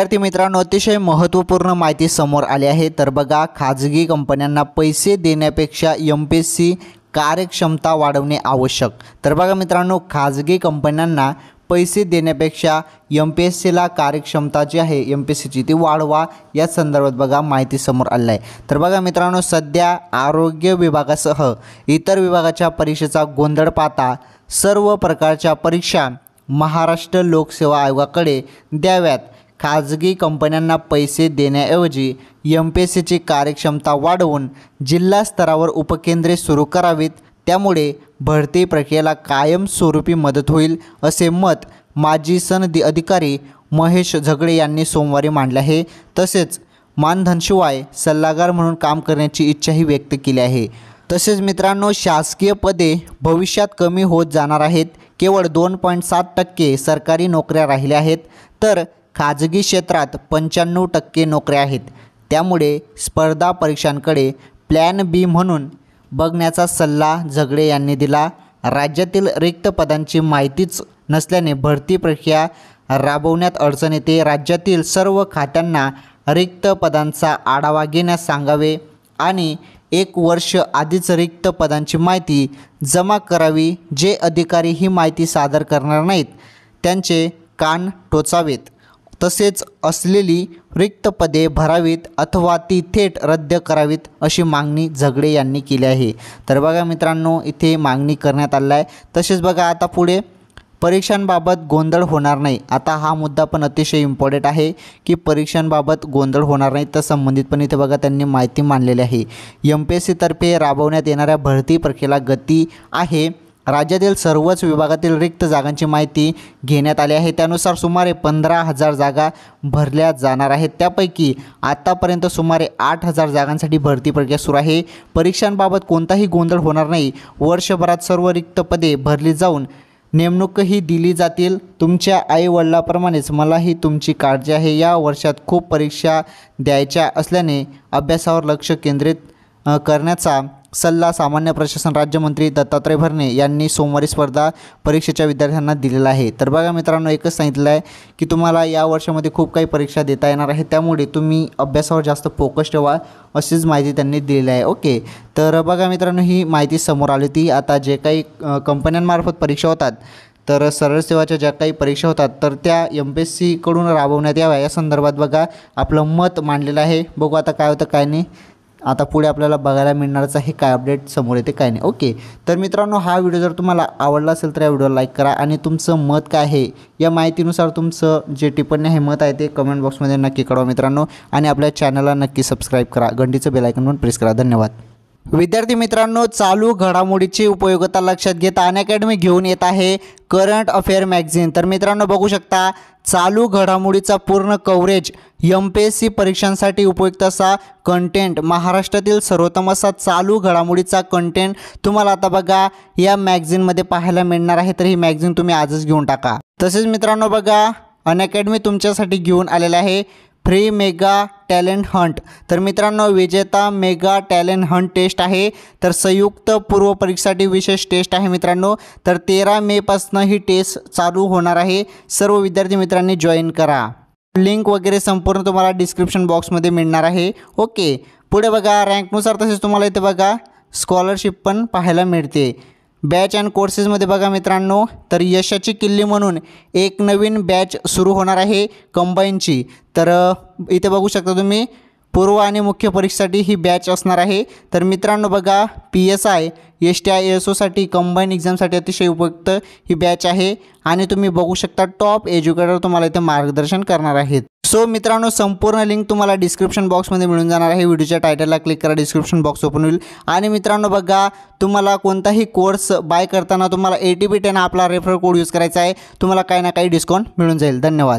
विद्यार्थी मित्रांनो अतिशय महत्त्वपूर्ण माहिती समोर आली आहे तर बघा खाजगी कंपन्यांना पैसे देण्यापेक्षा एम पी एस सी कार्यक्षमता वाढवणे आवश्यक तर बघा मित्रांनो खाजगी कंपन्यांना पैसे देण्यापेक्षा एम पी एस सीला कार्यक्षमता जी आहे एम पी एस सीची ती वाढवा या संदर्भात बघा माहिती समोर आले आहे तर बघा मित्रांनो सध्या आरोग्य विभागासह इतर विभागाच्या परीक्षेचा गोंधळ पाहता सर्व प्रकारच्या परीक्षा महाराष्ट्र लोकसेवा आयोगाकडे द्याव्यात खाजगी कंपन्यांना पैसे देण्याऐवजी एम पी एस सीची कार्यक्षमता वाढवून जिल्हा स्तरावर उपकेंद्रे सुरू करावीत त्यामुळे भरती प्रक्रियेला कायमस्वरूपी मदत होईल असे मत माजी सनदी अधिकारी महेश झगडे यांनी सोमवारी मांडले आहे तसेच मानधनशिवाय सल्लागार म्हणून काम करण्याची इच्छाही व्यक्त केली आहे तसेच मित्रांनो शासकीय पदे भविष्यात कमी होत जाणार आहेत केवळ दोन पॉईंट सात टक्के सरकारी नोकऱ्या राहिल्या आहेत तर खाजगी क्षेत्रात पंच्याण्णव टक्के नोकऱ्या आहेत त्यामुळे स्पर्धा परीक्षांकडे प्लॅन बी म्हणून बघण्याचा सल्ला झगडे यांनी दिला राज्यातील रिक्त पदांची माहितीच नसल्याने भरती प्रक्रिया राबवण्यात अडचण येते राज्यातील सर्व खात्यांना रिक्त पदांचा आढावा घेण्यास सांगावे आणि एक वर्ष आधीच रिक्त पदांची माहिती जमा करावी जे अधिकारी ही माहिती सादर करणार नाहीत त्यांचे कान टोचावेत तसेच असलेली रिक्त पदे भरावीत अथवा ती थेट रद्द करावीत अशी मागणी झगडे यांनी केली आहे तर बघा मित्रांनो इथे मागणी करण्यात आले आहे तसेच बघा आता पुढे परीक्षांबाबत गोंधळ होणार नाही आता हा मुद्दा पण अतिशय इम्पॉर्टंट आहे की परीक्षांबाबत गोंधळ होणार नाही तर संबंधित पण इथे बघा त्यांनी माहिती मांडलेली आहे एम पी एस सीतर्फे राबवण्यात येणाऱ्या भरती प्रक्रियेला गती आहे राज्यातील सर्वच विभागातील रिक्त जागांची माहिती घेण्यात आली आहे त्यानुसार सुमारे पंधरा हजार जागा भरल्या जाणार आहेत त्यापैकी आत्तापर्यंत सुमारे आठ हजार जागांसाठी भरती प्रक्रिया सुरू आहे परीक्षांबाबत कोणताही गोंधळ होणार नाही वर्षभरात सर्व रिक्त पदे भरली जाऊन नेमणूकही दिली जातील तुमच्या आईवडिलाप्रमाणेच मलाही तुमची काळजी आहे या वर्षात खूप परीक्षा द्यायच्या असल्याने अभ्यासावर लक्ष केंद्रित करण्याचा सल्ला सामान्य प्रशासन राज्यमंत्री दत्तात्रय भरणे यांनी सोमवारी स्पर्धा परीक्षेच्या विद्यार्थ्यांना दिलेला आहे तर बघा मित्रांनो एकच सांगितलं आहे की तुम्हाला या वर्षामध्ये खूप काही परीक्षा देता येणार आहे त्यामुळे तुम्ही अभ्यासावर जास्त फोकस ठेवा अशीच माहिती त्यांनी दिलेली आहे ओके तर बघा मित्रांनो ही माहिती समोर आली होती आता जे काही कंपन्यांमार्फत परीक्षा होतात तर सरळ सेवाच्या ज्या काही परीक्षा होतात तर त्या एम पी एस सीकडून राबवण्यात याव्या या संदर्भात बघा आपलं मत मांडलेलं आहे बघू आता काय होतं काय नाही आता पुढे आपल्याला बघायला मिळणारच आहे काय अपडेट समोर येते काय नाही ओके तर मित्रांनो हा व्हिडिओ जर तुम्हाला आवडला असेल तर या व्हिडिओला लाईक करा आणि तुमचं मत काय आहे या माहितीनुसार तुमचं जे टिप्पणी आहे मत आहे ते कमेंट बॉक्समध्ये नक्की कळवा मित्रांनो आणि आपल्या चॅनलला नक्की सबस्क्राईब करा घंटीचं बेलायकन पण प्रेस करा धन्यवाद विद्यार्थी मित्रांनो चालू घडामोडीची उपयोगिता लक्षात अन अकॅडमी घेऊन येत आहे करंट अफेअर मॅगझिन तर मित्रांनो बघू शकता चालू घडामोडीचा पूर्ण coverage M P S C परीक्षांसाठी उपयुक्त असा कंटेंट महाराष्ट्रातील सर्वोत्तम असा चालू घडामोडीचा कंटेंट तुम्हाला आता बघा या मॅगझिनमध्ये पाहायला मिळणार आहे तर ही मॅगझिन तुम्ही आजच घेऊन टाका तसेच मित्रांनो बघा अनअकॅडमी तुमच्यासाठी घेऊन आलेलं आहे फ्री मेगा टॅलेंट हंट तर मित्रांनो विजेता मेगा टॅलेंट हंट टेस्ट आहे तर संयुक्त पूर्व परीक्षासाठी विशेष टेस्ट आहे मित्रांनो तर तेरा मेपासनं ही टेस्ट चालू होणार आहे सर्व विद्यार्थी मित्रांनी जॉईन करा लिंक वगैरे संपूर्ण तुम्हाला डिस्क्रिप्शन बॉक्समध्ये मिळणार आहे ओके पुढे बघा रँकनुसार तसेच तुम्हाला इथे बघा स्कॉलरशिप पण पाहायला मिळते बॅच अँड कोर्सेसमध्ये बघा मित्रांनो तर यशाची किल्ली म्हणून एक नवीन बॅच सुरू होणार आहे कंबाईनची तर इथे बघू शकता तुम्ही पूर्व आणि मुख्य परीक्षेसाठी ही बॅच असणार आहे तर मित्रांनो बघा P S I S T I S ओसाठी कंबाईन एक्झामसाठी अतिशय उपयुक्त ही बॅच आहे आणि तुम्ही बघू शकता टॉप एज्युकेटर तुम्हाला इथे मार्गदर्शन करणार आहेत सो मित्रांनो संपूर्ण लिंक तुम्हाला डिस्क्रिप्शन बॉक्समध्ये मिळून जाणार आहे व्हिडिओच्या टायटलला क्लिक करा डिस्क्रिप्शन बॉक्स ओपन होईल आणि मित्रांनो बघा तुम्हाला कोणताही कोर्स बाय करताना तुम्हाला ए टी टेन आपला रेफर कोड यूज करायचा आहे तुम्हाला काही ना काही डिस्काउंट मिळून जाईल धन्यवाद